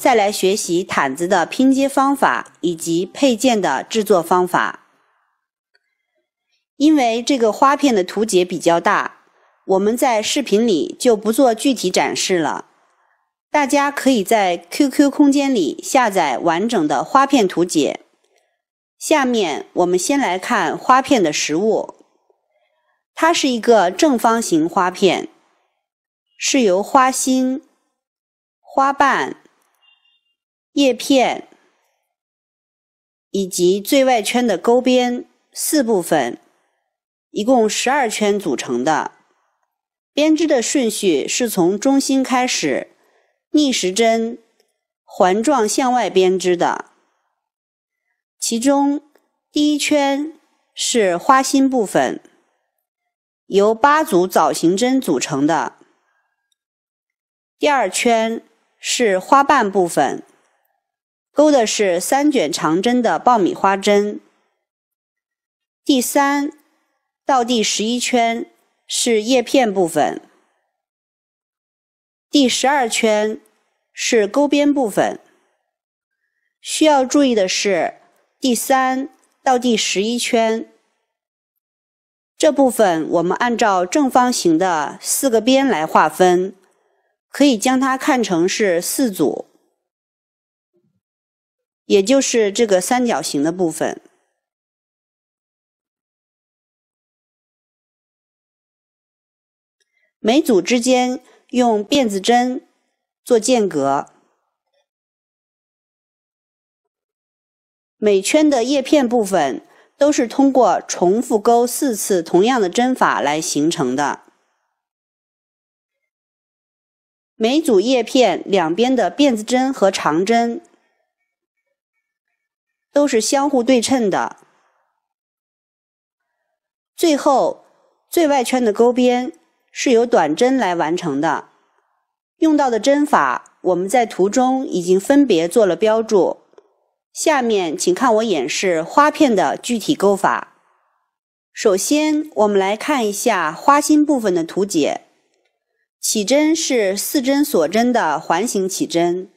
再来学习毯子的拼接方法以及配件的制作方法。因为这个花片的图解比较大，我们在视频里就不做具体展示了。大家可以在 QQ 空间里下载完整的花片图解。下面我们先来看花片的实物，它是一个正方形花片，是由花心、花瓣。叶片以及最外圈的勾边四部分，一共十二圈组成的编织的顺序是从中心开始逆时针环状向外编织的。其中第一圈是花心部分，由八组枣形针组成的；第二圈是花瓣部分。勾的是三卷长针的爆米花针，第三到第十一圈是叶片部分，第十二圈是勾边部分。需要注意的是，第三到第十一圈这部分，我们按照正方形的四个边来划分，可以将它看成是四组。也就是这个三角形的部分，每组之间用辫子针做间隔，每圈的叶片部分都是通过重复钩四次同样的针法来形成的。每组叶片两边的辫子针和长针。都是相互对称的。最后，最外圈的钩边是由短针来完成的，用到的针法我们在图中已经分别做了标注。下面，请看我演示花片的具体钩法。首先，我们来看一下花心部分的图解。起针是四针锁针的环形起针。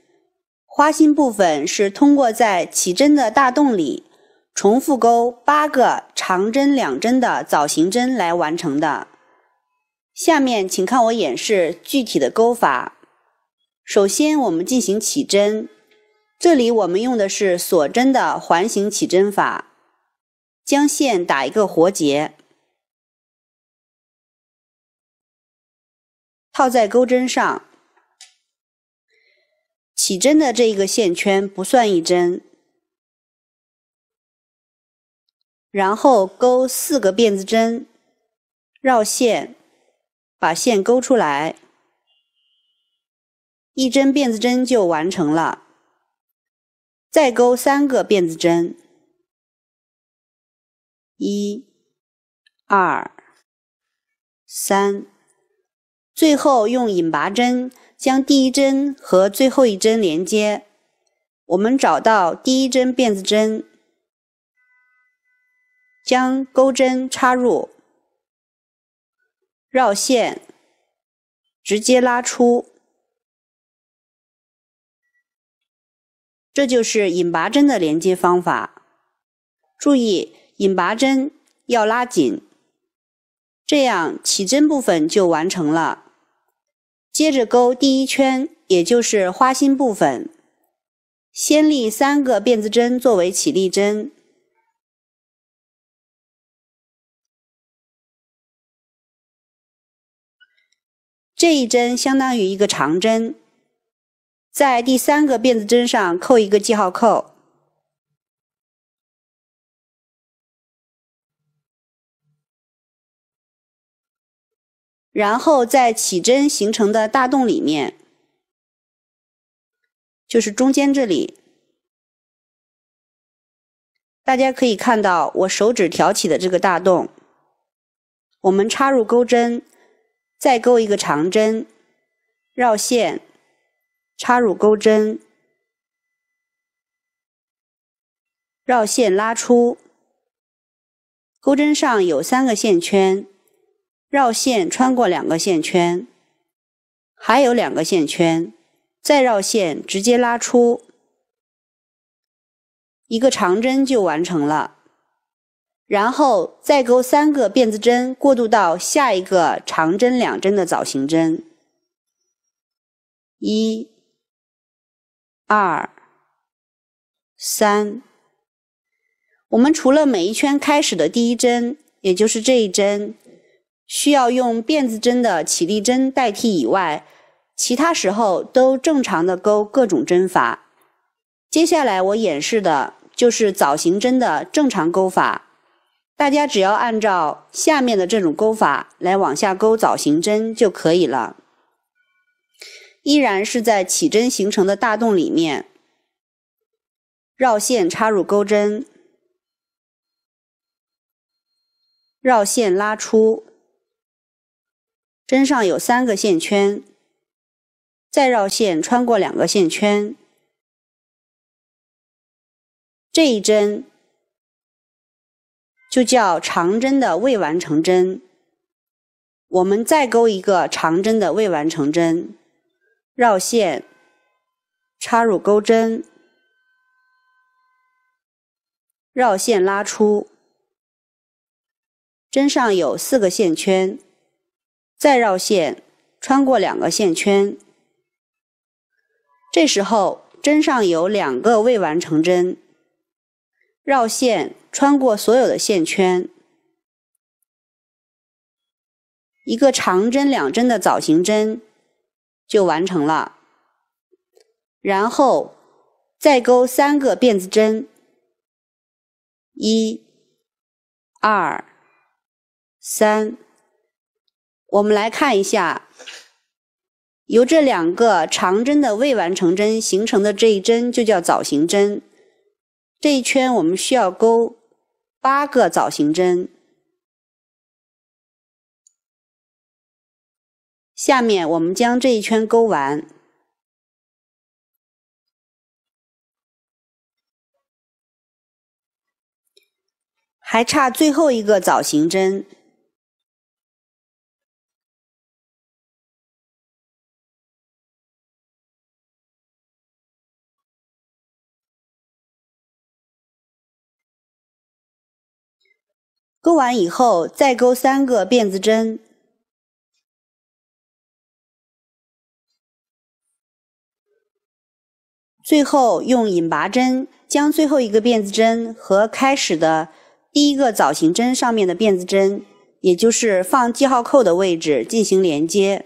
花心部分是通过在起针的大洞里重复钩八个长针两针的枣形针来完成的。下面请看我演示具体的钩法。首先，我们进行起针，这里我们用的是锁针的环形起针法，将线打一个活结，套在钩针上。起针的这一个线圈不算一针，然后钩四个辫子针，绕线，把线勾出来，一针辫子针就完成了。再钩三个辫子针，一、二、三，最后用引拔针。将第一针和最后一针连接，我们找到第一针辫子针，将钩针插入，绕线，直接拉出，这就是引拔针的连接方法。注意引拔针要拉紧，这样起针部分就完成了。接着钩第一圈，也就是花心部分，先立三个辫子针作为起立针，这一针相当于一个长针，在第三个辫子针上扣一个记号扣。然后在起针形成的大洞里面，就是中间这里，大家可以看到我手指挑起的这个大洞。我们插入钩针，再钩一个长针，绕线，插入钩针，绕线拉出，钩针上有三个线圈。绕线穿过两个线圈，还有两个线圈，再绕线直接拉出一个长针就完成了，然后再钩三个辫子针，过渡到下一个长针两针的枣形针。一、二、三，我们除了每一圈开始的第一针，也就是这一针。需要用辫子针的起立针代替以外，其他时候都正常的钩各种针法。接下来我演示的就是枣形针的正常钩法，大家只要按照下面的这种钩法来往下钩枣形针就可以了。依然是在起针形成的大洞里面绕线插入钩针，绕线拉出。针上有三个线圈，再绕线穿过两个线圈，这一针就叫长针的未完成针。我们再钩一个长针的未完成针，绕线，插入钩针，绕线拉出，针上有四个线圈。再绕线，穿过两个线圈。这时候针上有两个未完成针。绕线穿过所有的线圈，一个长针两针的枣形针就完成了。然后再钩三个辫子针，一、二、三。我们来看一下，由这两个长针的未完成针形成的这一针就叫枣形针。这一圈我们需要钩八个枣形针。下面我们将这一圈钩完，还差最后一个枣形针。钩完以后，再钩三个辫子针，最后用引拔针将最后一个辫子针和开始的第一个枣形针上面的辫子针，也就是放记号扣的位置进行连接。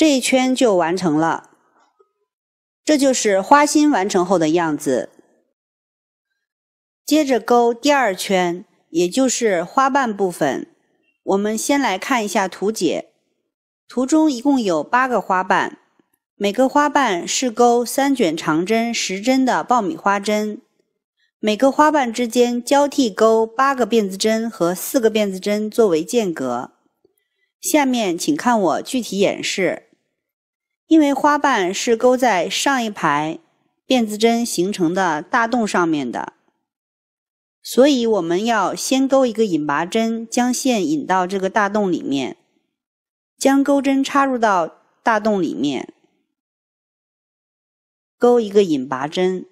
这一圈就完成了，这就是花心完成后的样子。接着钩第二圈，也就是花瓣部分。我们先来看一下图解，图中一共有八个花瓣，每个花瓣是钩三卷长针、十针的爆米花针，每个花瓣之间交替钩八个辫子针和四个辫子针作为间隔。下面请看我具体演示。因为花瓣是勾在上一排辫子针形成的大洞上面的，所以我们要先勾一个引拔针，将线引到这个大洞里面，将钩针插入到大洞里面，勾一个引拔针，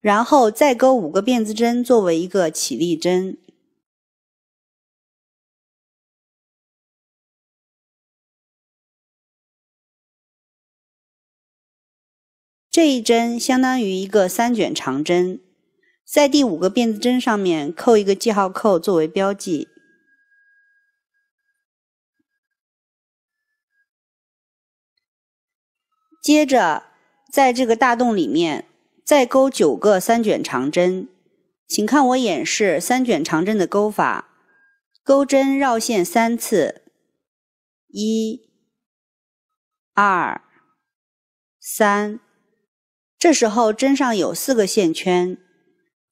然后再钩五个辫子针作为一个起立针。这一针相当于一个三卷长针，在第五个辫子针上面扣一个记号扣作为标记。接着，在这个大洞里面再钩九个三卷长针，请看我演示三卷长针的钩法：钩针绕线三次，一、二、三。这时候针上有四个线圈，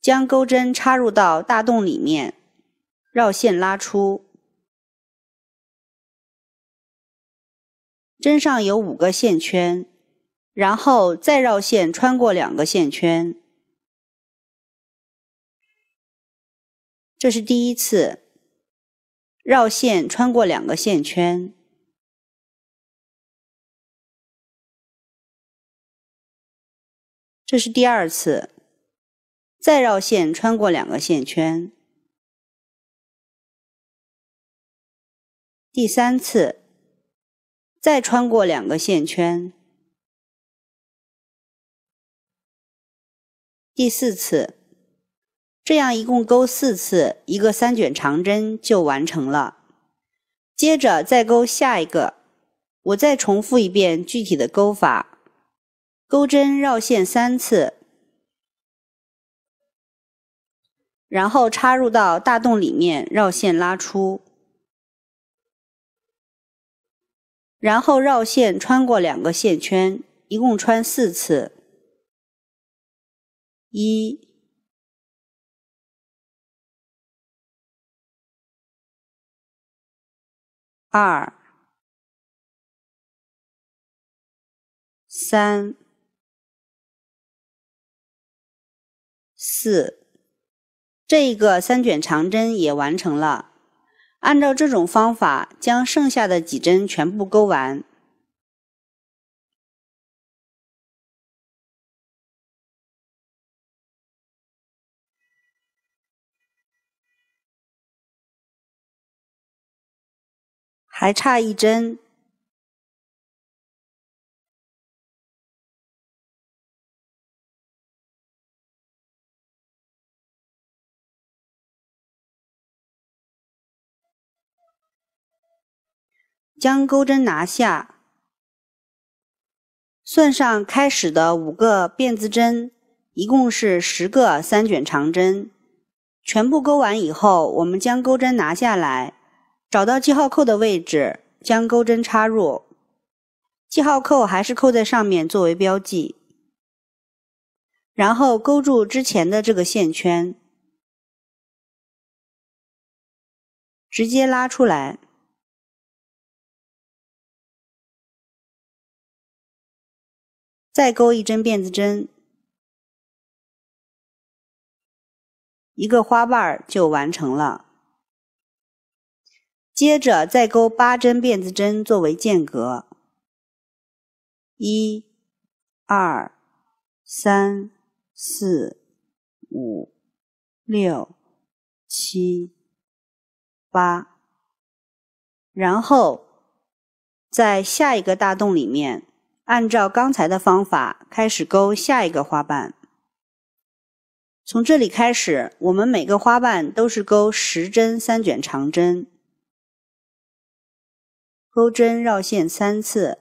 将钩针插入到大洞里面，绕线拉出，针上有五个线圈，然后再绕线穿过两个线圈，这是第一次绕线穿过两个线圈。这是第二次，再绕线穿过两个线圈。第三次，再穿过两个线圈。第四次，这样一共钩四次，一个三卷长针就完成了。接着再钩下一个，我再重复一遍具体的钩法。钩针绕线三次，然后插入到大洞里面，绕线拉出，然后绕线穿过两个线圈，一共穿四次。一、二、三。四，这一个三卷长针也完成了。按照这种方法，将剩下的几针全部钩完，还差一针。将钩针拿下，算上开始的五个辫子针，一共是十个三卷长针。全部钩完以后，我们将钩针拿下来，找到记号扣的位置，将钩针插入记号扣，还是扣在上面作为标记。然后勾住之前的这个线圈，直接拉出来。再钩一针辫子针，一个花瓣儿就完成了。接着再钩八针辫子针作为间隔，一、二、三、四、五、六、七、八，然后在下一个大洞里面。按照刚才的方法开始勾下一个花瓣。从这里开始，我们每个花瓣都是钩十针三卷长针，钩针绕线三次，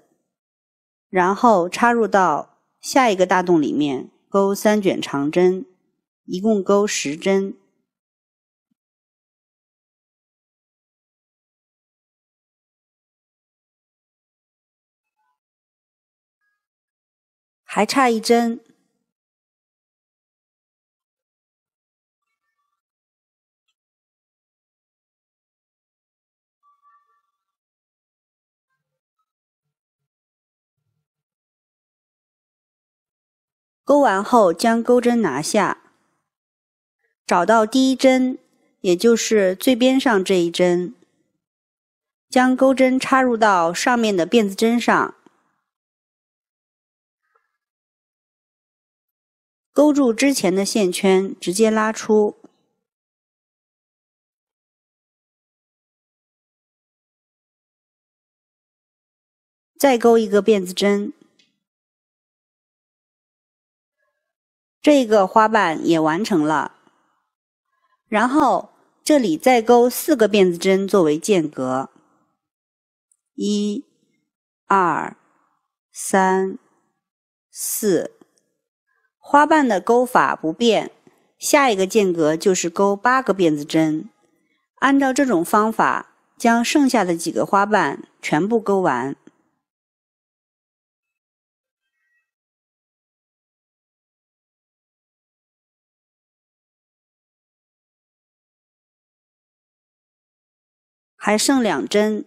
然后插入到下一个大洞里面钩三卷长针，一共钩十针。还差一针，钩完后将钩针拿下，找到第一针，也就是最边上这一针，将钩针插入到上面的辫子针上。勾住之前的线圈，直接拉出，再勾一个辫子针，这个花瓣也完成了。然后这里再勾四个辫子针作为间隔，一、二、三、四。花瓣的钩法不变，下一个间隔就是钩八个辫子针。按照这种方法，将剩下的几个花瓣全部钩完，还剩两针。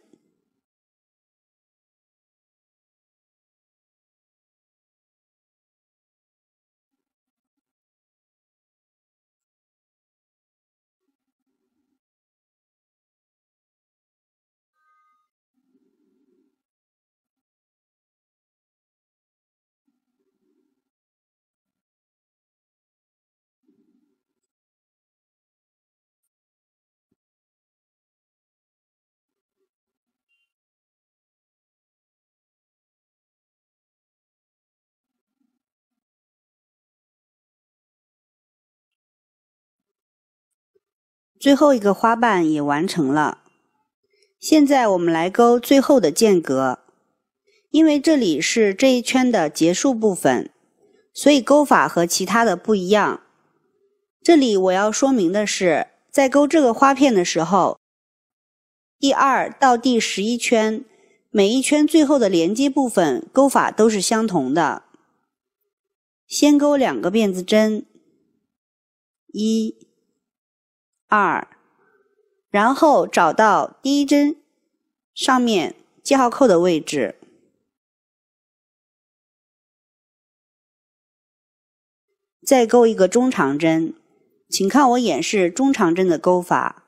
最后一个花瓣也完成了，现在我们来钩最后的间隔，因为这里是这一圈的结束部分，所以钩法和其他的不一样。这里我要说明的是，在钩这个花片的时候，第二到第十一圈每一圈最后的连接部分钩法都是相同的，先钩两个辫子针，一。二，然后找到第一针上面记号扣的位置，再钩一个中长针。请看我演示中长针的钩法：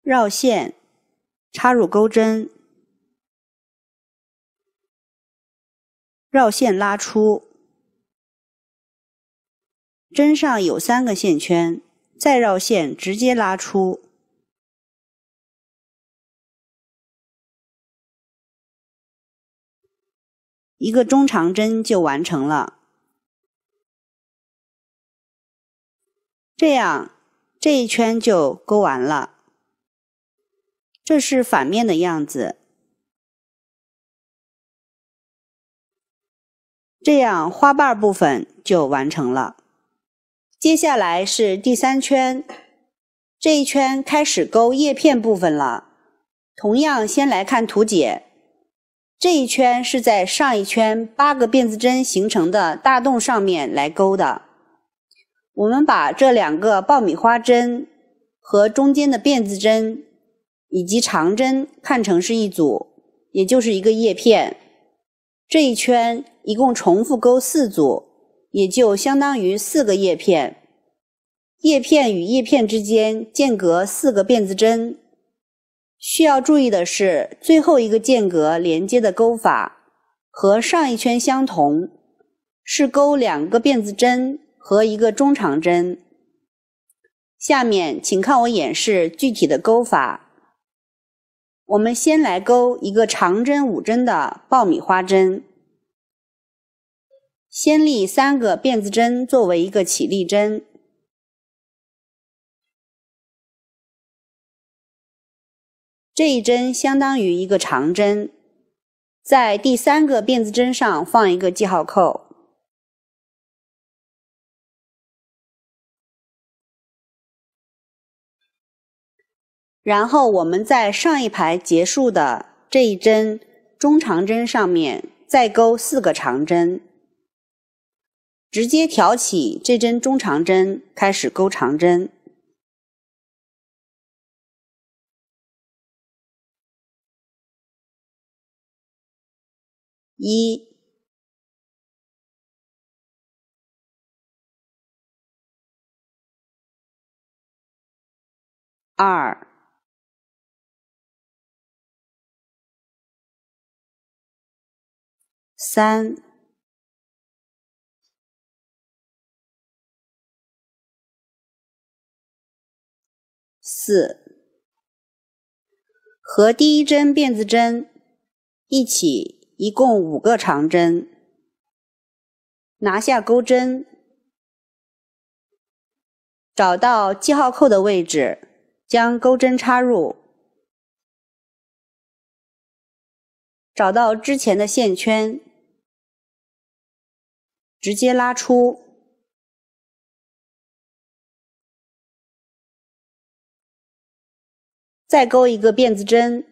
绕线，插入钩针，绕线拉出，针上有三个线圈。再绕线，直接拉出一个中长针就完成了。这样这一圈就钩完了。这是反面的样子。这样花瓣部分就完成了。接下来是第三圈，这一圈开始钩叶片部分了。同样，先来看图解。这一圈是在上一圈八个辫子针形成的大洞上面来钩的。我们把这两个爆米花针和中间的辫子针以及长针看成是一组，也就是一个叶片。这一圈一共重复钩四组。也就相当于四个叶片，叶片与叶片之间间隔四个辫子针。需要注意的是，最后一个间隔连接的钩法和上一圈相同，是钩两个辫子针和一个中长针。下面，请看我演示具体的钩法。我们先来钩一个长针五针的爆米花针。先立三个辫子针作为一个起立针，这一针相当于一个长针，在第三个辫子针上放一个记号扣，然后我们在上一排结束的这一针中长针上面再钩四个长针。直接挑起这针中长针，开始钩长针。一、二、三。四和第一针辫子针一起，一共五个长针。拿下钩针，找到记号扣的位置，将钩针插入，找到之前的线圈，直接拉出。再钩一个辫子针，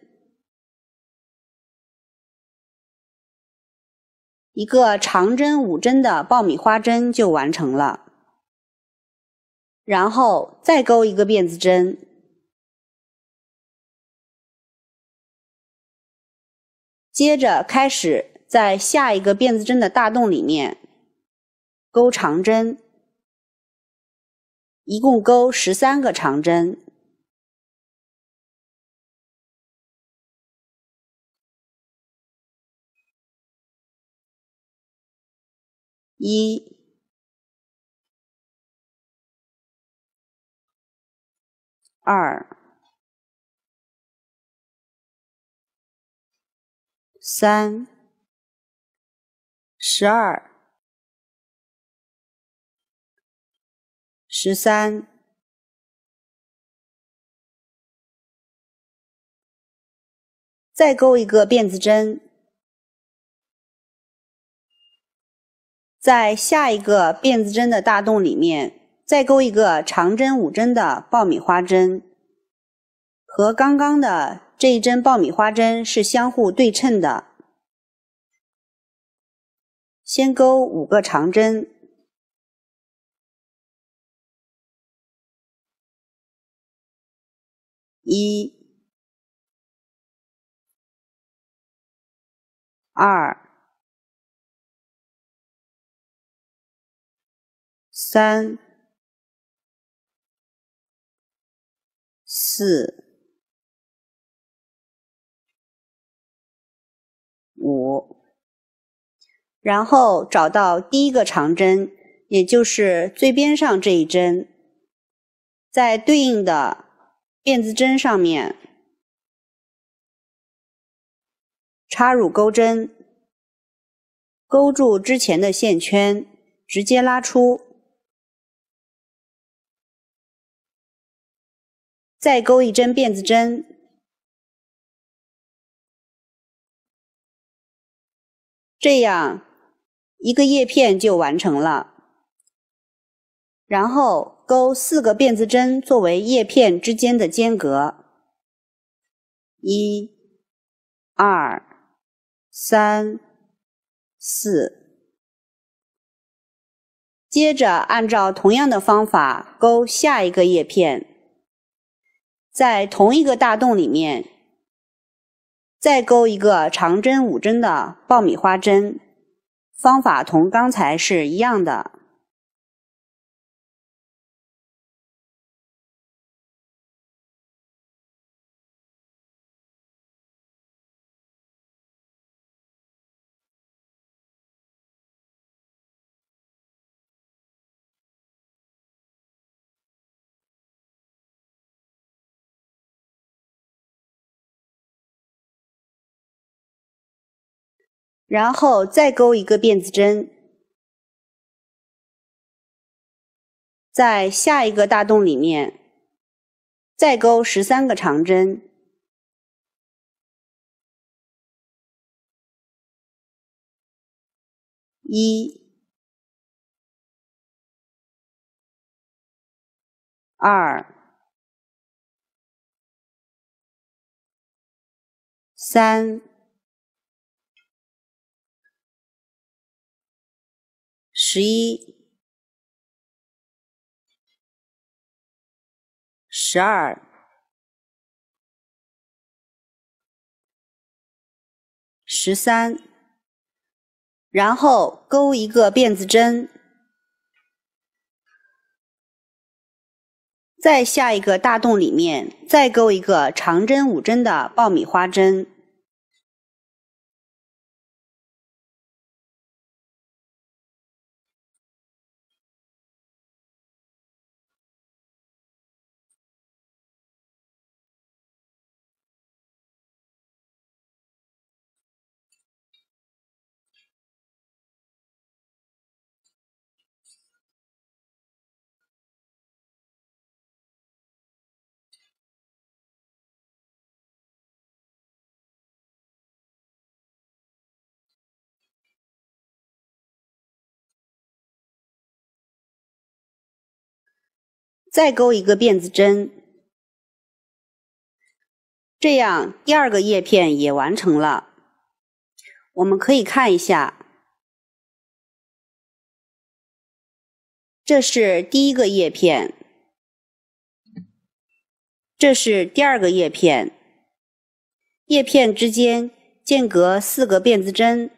一个长针五针的爆米花针就完成了。然后再钩一个辫子针，接着开始在下一个辫子针的大洞里面钩长针，一共钩十三个长针。一、二、三、十二、十三，再钩一个辫子针。在下一个辫子针的大洞里面，再钩一个长针五针的爆米花针，和刚刚的这一针爆米花针是相互对称的。先钩五个长针，一，二。三四五，然后找到第一个长针，也就是最边上这一针，在对应的辫子针上面插入钩针，勾住之前的线圈，直接拉出。再钩一针辫子针，这样一个叶片就完成了。然后钩四个辫子针作为叶片之间的间隔，一、二、三、四。接着按照同样的方法钩下一个叶片。在同一个大洞里面，再钩一个长针五针的爆米花针，方法同刚才是一样的。然后再钩一个辫子针，在下一个大洞里面，再钩十三个长针，一、二、三。十一、十二、十三，然后钩一个辫子针，在下一个大洞里面，再钩一个长针五针的爆米花针。再钩一个辫子针，这样第二个叶片也完成了。我们可以看一下，这是第一个叶片，这是第二个叶片，叶片之间间隔四个辫子针，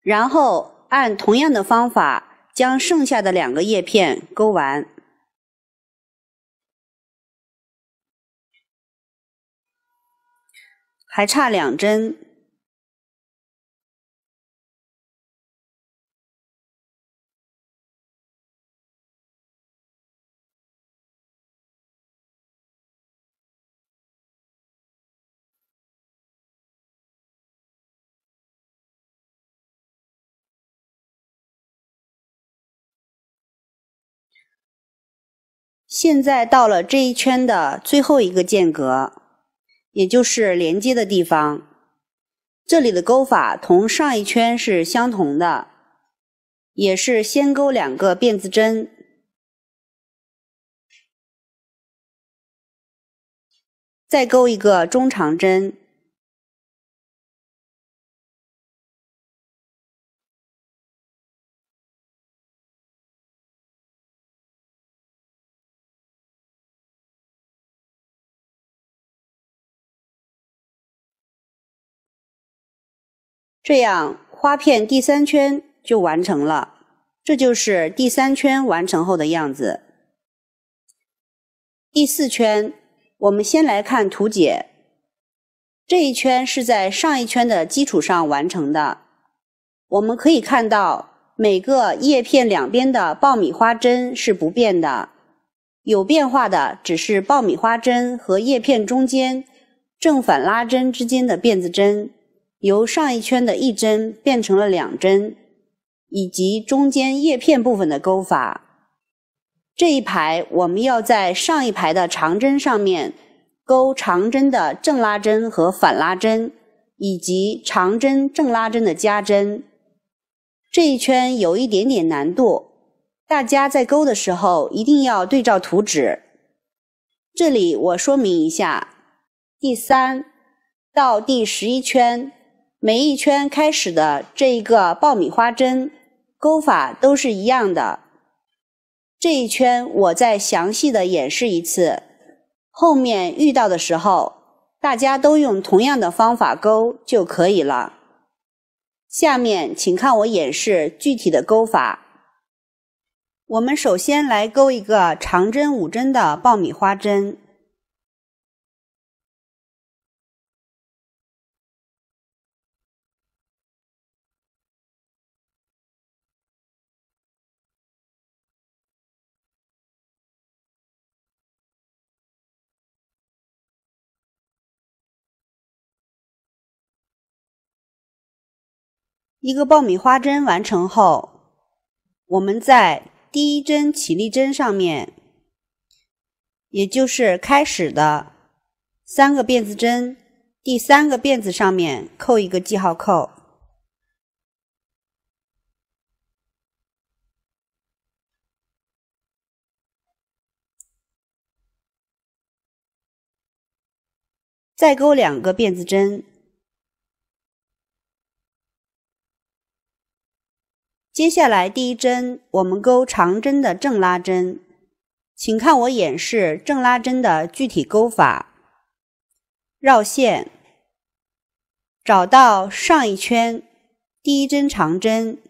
然后按同样的方法。将剩下的两个叶片勾完，还差两针。现在到了这一圈的最后一个间隔，也就是连接的地方。这里的钩法同上一圈是相同的，也是先钩两个辫子针，再钩一个中长针。这样花片第三圈就完成了，这就是第三圈完成后的样子。第四圈，我们先来看图解。这一圈是在上一圈的基础上完成的，我们可以看到每个叶片两边的爆米花针是不变的，有变化的只是爆米花针和叶片中间正反拉针之间的辫子针。由上一圈的一针变成了两针，以及中间叶片部分的钩法。这一排我们要在上一排的长针上面钩长针的正拉针和反拉针，以及长针正拉针的加针。这一圈有一点点难度，大家在钩的时候一定要对照图纸。这里我说明一下，第三到第十一圈。每一圈开始的这一个爆米花针钩法都是一样的，这一圈我再详细的演示一次，后面遇到的时候大家都用同样的方法钩就可以了。下面请看我演示具体的钩法。我们首先来钩一个长针五针的爆米花针。一个爆米花针完成后，我们在第一针起立针上面，也就是开始的三个辫子针，第三个辫子上面扣一个记号扣，再钩两个辫子针。接下来第一针，我们钩长针的正拉针，请看我演示正拉针的具体钩法：绕线，找到上一圈第一针长针。